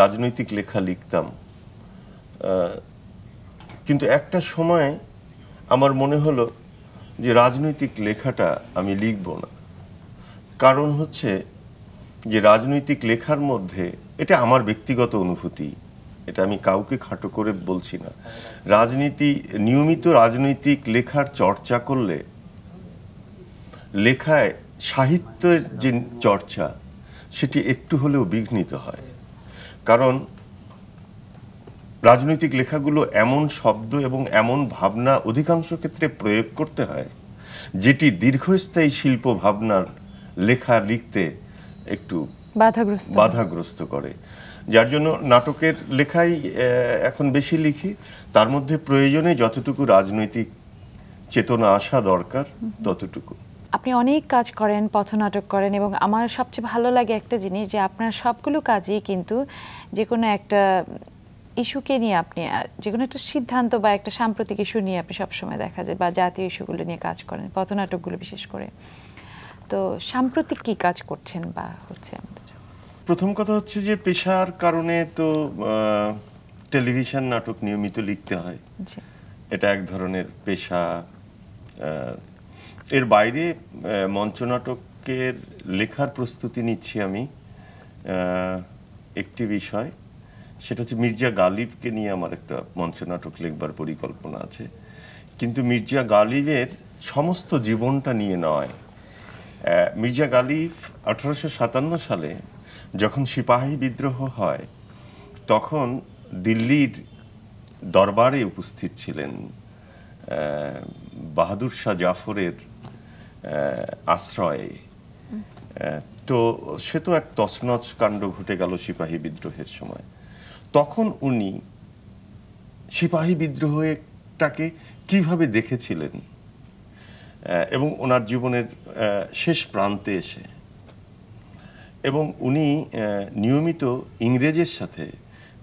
রাজনৈতিক লেখা লিখতাম কিন্তু একটা সময় আমার মনে হলো যে রাজনৈতিক লেখাটা আমি লিখব না কারণ হচ্ছে যে রাজনৈতিক লেখার মধ্যে এটা আমার ব্যক্তিগত অনুভূতি এটা আমি কাউকে খাটো করে বলছি না রাজনীতি নিয়মিত রাজনৈতিক লেখার চর্চা করলে লেখায় সাহিত্যের যে চর্চা সেটি একটু হলেও বিঘ্নিত হয় কারণ রাজনৈতিক লেখাগুলো এমন শব্দ এবং এমন ভাবনা অধিকাংশ ক্ষেত্রে প্রয়োগ করতে হয় যেটি দীর্ঘস্থায়ী শিল্প ভাবনার লেখা লিখতে একটু বাধাগ্রস্ত বাধাগ্রস্ত করে যার জন্য নাটকের লেখাই এখন বেশি লিখি তার মধ্যে প্রয়োজনে যতটুকু রাজনৈতিক চেতনা আসা দরকার ততটুকু আপনি অনেক কাজ করেন পথনাটক করেন এবং আমার সবচেয়ে ভালো লাগে একটা জিনিস যে আপনার সবগুলো কাজই কিন্তু যে কোনো একটা ইস্যুকে নিয়ে আপনি যে কোনো একটা সিদ্ধান্ত বা একটা সাম্প্রতিক ইস্যু নিয়ে আপনি সবসময় দেখা যায় বা জাতীয় ইস্যুগুলো নিয়ে কাজ করেন পথনাটকগুলো বিশেষ করে তো সাম্প্রতিক কি কাজ করছেন বা হচ্ছে আমাদের প্রথম কথা হচ্ছে যে পেশার কারণে তো টেলিভিশন নাটক নিয়মিত লিখতে হয় এটা এক ধরনের পেশা এর বাইরে মঞ্চনাটকের লেখার প্রস্তুতি নিচ্ছি আমি একটি বিষয় সেটা হচ্ছে মির্জা গালিবকে নিয়ে আমার একটা মঞ্চনাটক লেখবার পরিকল্পনা আছে কিন্তু মির্জা গালিবের সমস্ত জীবনটা নিয়ে নয় মির্জা গালিব আঠারোশো সাতান্ন সালে যখন সিপাহী বিদ্রোহ হয় তখন দিল্লির দরবারে উপস্থিত ছিলেন বাহাদুর শাহ জাফরের আশ্রয়ে তো সে তো এক তছনছ কাণ্ড ঘটে গেল সিপাহী বিদ্রোহের সময় তখন উনি সিপাহী বিদ্রোহটাকে কিভাবে দেখেছিলেন এবং ওনার জীবনের শেষ প্রান্তে এসে এবং উনি নিয়মিত ইংরেজের সাথে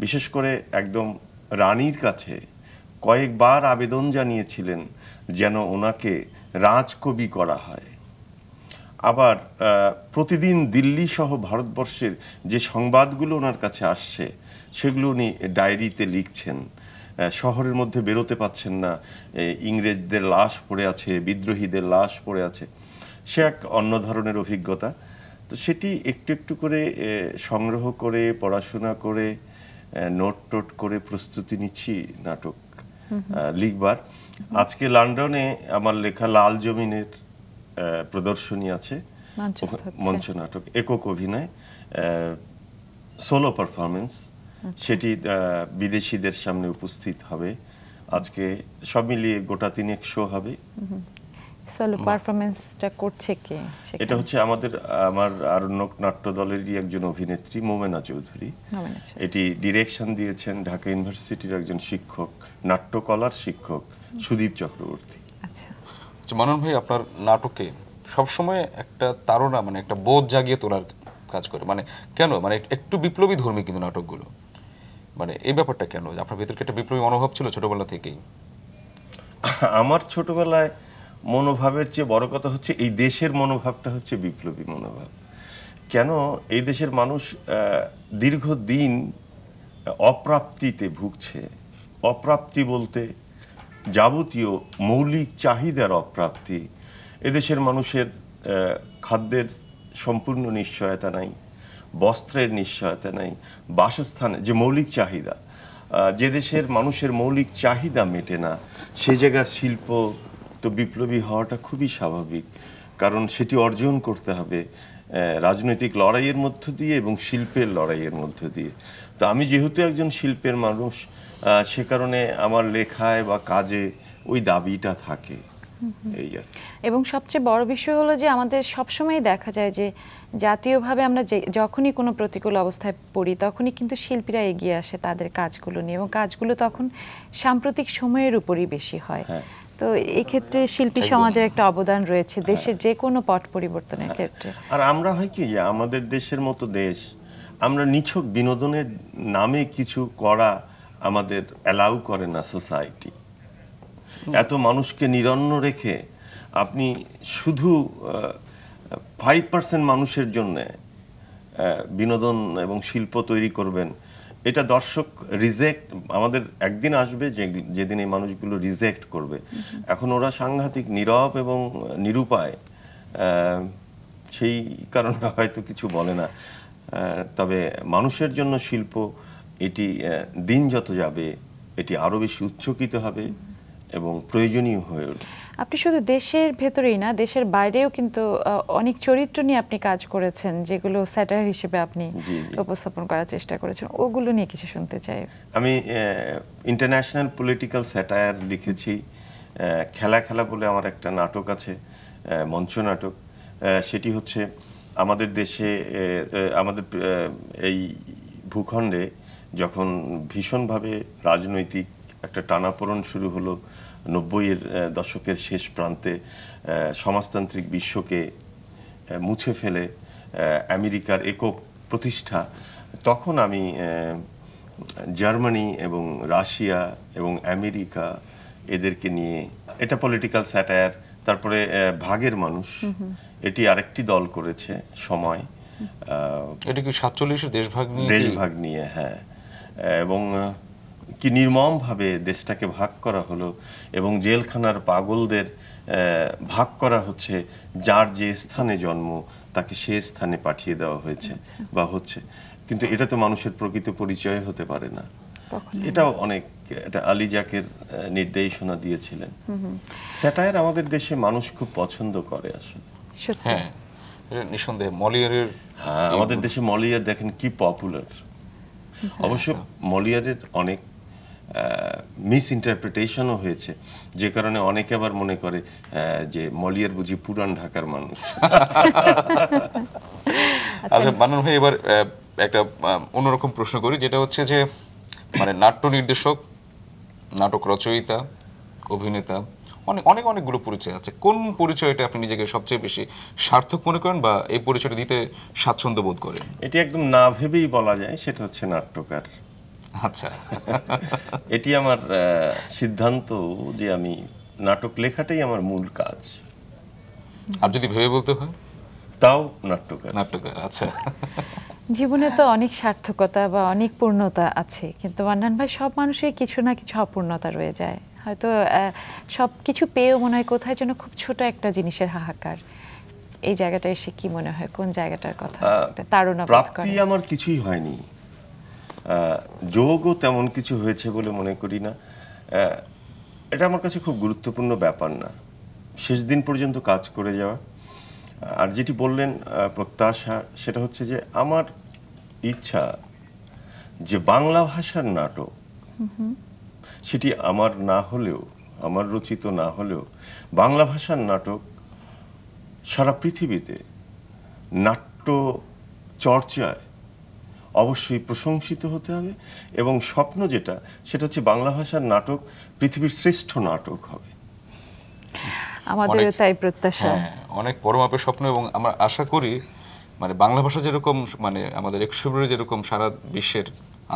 বিশেষ করে একদম রানীর কাছে কয়েকবার আবেদন জানিয়েছিলেন যেন ওনাকে রাজকবি করা হয় আবার প্রতিদিন দিল্লি সহ ভারতবর্ষের যে সংবাদগুলো ওনার কাছে আসছে সেগুলো উনি ডায়েরিতে লিখছেন শহরের মধ্যে বেরোতে পাচ্ছেন না ইংরেজদের লাশ পড়ে আছে বিদ্রোহীদের লাশ পড়ে আছে সে এক অন্য ধরনের অভিজ্ঞতা তো সেটি একটু একটু করে সংগ্রহ করে পড়াশোনা করে নোট টোট করে প্রস্তুতি নিচ্ছি নাটক লিখবার আজকে লন্ডনে আমার লেখা লাল জমিনের প্রদর্শনী আছে মঞ্চ নাটক একক অভিনয় সোলো পারফরমেন্স আচ্ছা। সেটি বিদেশিদের সামনে উপস্থিত হবে আজকে সব মিলিয়ে গোটা তিনেক শো হবে সলো পারফরম্যান্সটা করছে কে এটা হচ্ছে আমাদের আমার আরণ্যক নাট্য দলেরই একজন অভিনেত্রী মোমেনা চৌধুরী এটি ডিরেকশন দিয়েছেন ঢাকা ইউনিভার্সিটির একজন শিক্ষক নাট্যকলার শিক্ষক সুদীপ চক্রবর্তী আচ্ছা, আচ্ছা মানন ভাই আপনার নাটকে সবসময় একটা তারা মানে একটা বোধ জাগিয়ে তোলার কাজ করে মানে কেন মানে একটু বিপ্লবী ধর্মী কিন্তু নাটকগুলো মানে এই ব্যাপারটা কেন আপনার ভিতরে একটা বিপ্লবী মনোভাব ছিল ছোটবেলা থেকেই আমার ছোটবেলায় মনোভাবের চেয়ে বড় কথা হচ্ছে এই দেশের মনোভাবটা হচ্ছে বিপ্লবী মনোভাব কেন এই দেশের মানুষ দীর্ঘদিন অপ্রাপ্তিতে ভুগছে অপ্রাপ্তি বলতে যাবতীয় মৌলিক চাহিদার অপ্রাপ্তি এদেশের মানুষের খাদ্যের সম্পূর্ণ নিশ্চয়তা নাই বস্ত্রের নিশ্চয়তা নেই বাসস্থানে যে মৌলিক চাহিদা যে দেশের মানুষের মৌলিক চাহিদা মেটে না সে জায়গার শিল্প তো বিপ্লবী হওয়াটা খুবই স্বাভাবিক কারণ সেটি অর্জন করতে হবে রাজনৈতিক লড়াইয়ের মধ্য দিয়ে এবং শিল্পের লড়াইয়ের মধ্য দিয়ে তো আমি যেহেতু একজন শিল্পের মানুষ সে কারণে আমার লেখায় বা কাজে ওই দাবিটা থাকে এই আর এবং সবচেয়ে বড় বিষয় হলো যে আমাদের সবসময় দেখা যায় যে জাতীয়ভাবে আমরা যে যখনই কোনো প্রতিকূল অবস্থায় পড়ি তখনই কিন্তু শিল্পীরা এগিয়ে আসে তাদের কাজগুলো নিয়ে এবং কাজগুলো তখন সাম্প্রতিক সময়ের উপরই বেশি হয় হ্যাঁ। তো এই ক্ষেত্রে শিল্পী সমাজের একটা অবদান রয়েছে হ্যাঁ। দেশের যে কোনো পট পরিবর্তনের হ্যাঁ। ক্ষেত্রে আর আমরা হয় কি আমাদের দেশের মতো দেশ আমরা নিছক বিনোদনের নামে কিছু করা আমাদের অ্যালাউ করে না সোসাইটি এত মানুষকে নিরন্ন রেখে আপনি শুধু ফাইভ পার্সেন্ট মানুষের জন্যে বিনোদন এবং শিল্প তৈরি করবেন এটা দর্শক রিজেক্ট আমাদের একদিন আসবে যে যেদিন এই মানুষগুলো রিজেক্ট করবে এখন ওরা সাংঘাতিক নীরব এবং নিরুপায় সেই কারণে হয়তো কিছু বলে না তবে মানুষের জন্য শিল্প এটি দিন যত যাবে এটি আরও বেশি উচ্চকিত হবে এবং প্রয়োজনীয় হয়ে উঠবে আপনি শুধু দেশের ভেতরেই না দেশের বাইরেও কিন্তু অনেক চরিত্র নিয়ে আপনি কাজ করেছেন যেগুলো স্যাটার হিসেবে আপনি উপস্থাপন করার চেষ্টা করেছেন ওগুলো নিয়ে কিছু শুনতে চাই আমি ইন্টারন্যাশনাল পলিটিক্যাল স্যাটায়ার লিখেছি খেলা খেলা বলে আমার একটা নাটক আছে মঞ্চ নাটক সেটি হচ্ছে আমাদের দেশে আমাদের এই ভূখণ্ডে যখন ভীষণভাবে রাজনৈতিক একটা টানাপোড়ন শুরু হলো নব্বইয়ের দশকের শেষ প্রান্তে সমাজতান্ত্রিক বিশ্বকে মুছে ফেলে আমেরিকার একক প্রতিষ্ঠা তখন আমি জার্মানি এবং রাশিয়া এবং আমেরিকা এদেরকে নিয়ে এটা পলিটিক্যাল স্যাটায়ার তারপরে ভাগের মানুষ এটি আরেকটি দল করেছে সময় এটা কি সাতচল্লিশ দেশভাগ দেশভাগ নিয়ে হ্যাঁ এবং কি নির্মমভাবে দেশটাকে ভাগ করা হলো এবং জেলখানার পাগলদের ভাগ করা হচ্ছে যার যে স্থানে জন্ম তাকে সে স্থানে পাঠিয়ে দেওয়া হয়েছে আচ্ছা। বা হচ্ছে কিন্তু এটা তো মানুষের প্রকৃত পরিচয় হতে পারে না এটাও অনেক এটা আলী জাকের নির্দেশনা দিয়েছিলেন স্যাটায়ার আমাদের দেশে মানুষ খুব পছন্দ করে আসলে হ্যাঁ নিঃসন্দেহে মলিয়ারের হ্যাঁ আমাদের দেশে মলিয়ার দেখেন কি পপুলার হ্যাঁ। অবশ্য মলিয়ারের অনেক মিস ইন্টারপ্রিটেশনও হয়েছে যে কারণে অনেকে আবার মনে করে যে মলিয়ার বুঝি পুরান ঢাকার মানুষ আচ্ছা মানন আচ্ছা, ভাই এবার একটা অন্যরকম প্রশ্ন করি যেটা হচ্ছে যে মানে নাট্য নির্দেশক নাটক রচয়িতা অভিনেতা অনেক অনেক অনেকগুলো পরিচয় আছে কোন পরিচয়টা আপনি নিজেকে সবচেয়ে বেশি সার্থক মনে করেন বা এই পরিচয়টা দিতে স্বাচ্ছন্দ্য বোধ করেন এটি একদম না ভেবেই বলা যায় সেটা হচ্ছে নাট্যকার আচ্ছা এটি আমার সিদ্ধান্ত যে আমি নাটক লেখাটাই আমার মূল কাজ আর যদি ভেবে বলতে হয় তাও নাট্যকার নাট্যকার আচ্ছা জীবনে তো অনেক সার্থকতা বা অনেক পূর্ণতা আছে কিন্তু মান্নান ভাই সব মানুষের কিছু না কিছু অপূর্ণতা রয়ে যায় হয়তো সব কিছু পেয়েও মনে হয় কোথায় যেন খুব ছোট একটা জিনিসের হাহাকার এই জায়গাটা এসে কি মনে হয় কোন জায়গাটার কথা তারুণা প্রাপ্তি আমার কিছুই হয়নি যোগও তেমন কিছু হয়েছে বলে মনে করি না এটা আমার কাছে খুব গুরুত্বপূর্ণ ব্যাপার না শেষ দিন পর্যন্ত কাজ করে যাওয়া আর যেটি বললেন প্রত্যাশা সেটা হচ্ছে যে আমার ইচ্ছা যে বাংলা ভাষার নাটক সেটি আমার না হলেও আমার রচিত না হলেও বাংলা ভাষার নাটক সারা পৃথিবীতে নাট্য চর্চায় অবশ্যই প্রশংসিত হতে হবে এবং স্বপ্ন যেটা সেটা হচ্ছে বাংলা ভাষার নাটক পৃথিবীর শ্রেষ্ঠ নাটক হবে আমাদের তাই প্রত্যাশা হ্যাঁ, অনেক বড় মাপের স্বপ্ন এবং আমরা আশা করি মানে বাংলা ভাষা যেরকম মানে আমাদের একশো ফেব্রুয়ারি যেরকম সারা বিশ্বের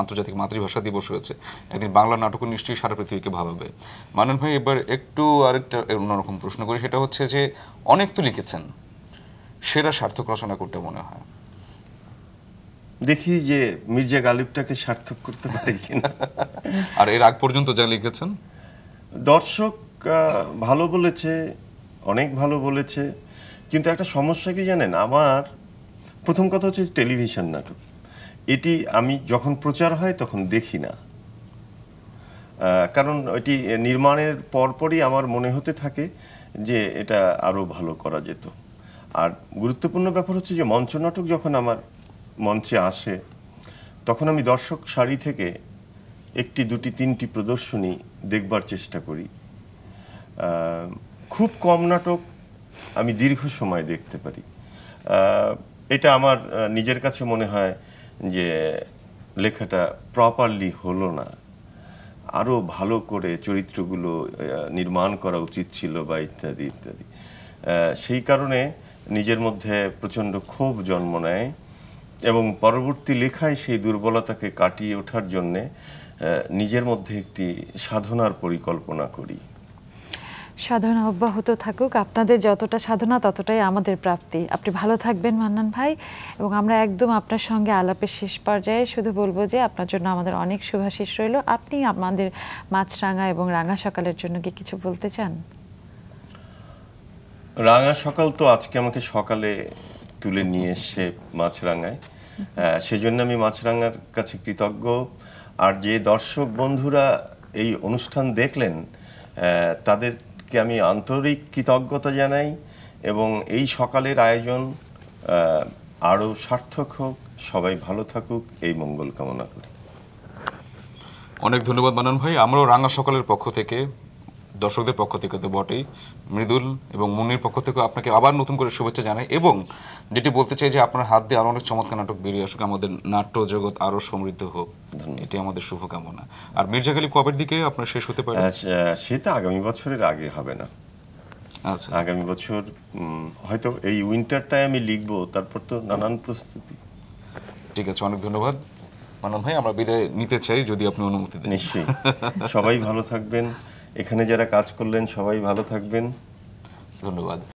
আন্তর্জাতিক মাতৃভাষা দিবস হয়েছে একদিন বাংলা নাটকও নিশ্চয়ই সারা পৃথিবীকে ভাবাবে মানন ভাই এবার একটু আরেকটা অন্যরকম প্রশ্ন করি সেটা হচ্ছে যে অনেক তো লিখেছেন সেরা সার্থক রচনা করতে মনে হয় দেখি যে মির্জা গালিবটাকে সার্থক করতে পারে কিনা আর এর আগ পর্যন্ত যা লিখেছেন দর্শক ভালো বলেছে অনেক ভালো বলেছে কিন্তু একটা সমস্যা কি জানেন আমার প্রথম কথা হচ্ছে টেলিভিশন নাটক এটি আমি যখন প্রচার হয় তখন দেখি না কারণ এটি নির্মাণের পরপরই আমার মনে হতে থাকে যে এটা আরও ভালো করা যেত আর গুরুত্বপূর্ণ ব্যাপার হচ্ছে যে মঞ্চনাটক যখন আমার মঞ্চে আসে তখন আমি দর্শক সারি থেকে একটি দুটি তিনটি প্রদর্শনী দেখবার চেষ্টা করি খুব কম নাটক আমি দীর্ঘ সময় দেখতে পারি এটা আমার নিজের কাছে মনে হয় যে লেখাটা প্রপারলি হলো না আরও ভালো করে চরিত্রগুলো নির্মাণ করা উচিত ছিল বা ইত্যাদি ইত্যাদি সেই কারণে নিজের মধ্যে প্রচণ্ড ক্ষোভ জন্ম নেয় এবং পরবর্তী লেখায় সেই দুর্বলতাকে কাটিয়ে ওঠার জন্যে নিজের মধ্যে একটি সাধনার পরিকল্পনা করি সাধনা অব্যাহত থাকুক আপনাদের যতটা সাধনা ততটাই আমাদের প্রাপ্তি আপনি ভালো থাকবেন মান্নান ভাই এবং আমরা একদম আপনার সঙ্গে আলাপের শেষ পর্যায়ে শুধু বলবো যে আপনার জন্য আমাদের অনেক শুভাশিস রইল আপনি আমাদের মাছরাঙা এবং রাঙা সকালের জন্য কি কিছু বলতে চান রাঙা সকাল তো আজকে আমাকে সকালে তুলে নিয়ে এসে মাছরাঙায় সেজন্য আমি মাছরাঙ্গার কাছে কৃতজ্ঞ আর যে দর্শক বন্ধুরা এই অনুষ্ঠান দেখলেন তাদেরকে আমি আন্তরিক কৃতজ্ঞতা জানাই এবং এই সকালের আয়োজন আরও সার্থক হোক সবাই ভালো থাকুক এই মঙ্গল কামনা করি অনেক ধন্যবাদ মানন ভাই আমরাও রাঙা সকালের পক্ষ থেকে দর্শকদের পক্ষ থেকে তো বটেই মৃদুল এবং মুনির পক্ষ থেকে আপনাকে আবার নতুন করে শুভেচ্ছা জানাই এবং যেটি বলতে চাই যে আপনার হাত দিয়ে আরও অনেক চমৎকার নাটক বেরিয়ে আসুক আমাদের নাট্য জগৎ আরও সমৃদ্ধ হোক এটি আমাদের শুভকামনা আর মির্জা গালি কবের দিকে আপনার শেষ হতে পারে সেটা আগামী বছরের আগে হবে না আচ্ছা আগামী বছর হয়তো এই উইন্টারটাই আমি লিখবো তারপর তো নানান প্রস্তুতি ঠিক আছে অনেক ধন্যবাদ মানন ভাই আমরা বিদায় নিতে চাই যদি আপনি অনুমতি দেন নিশ্চয়ই সবাই ভালো থাকবেন এখানে যারা কাজ করলেন সবাই ভালো থাকবেন ধন্যবাদ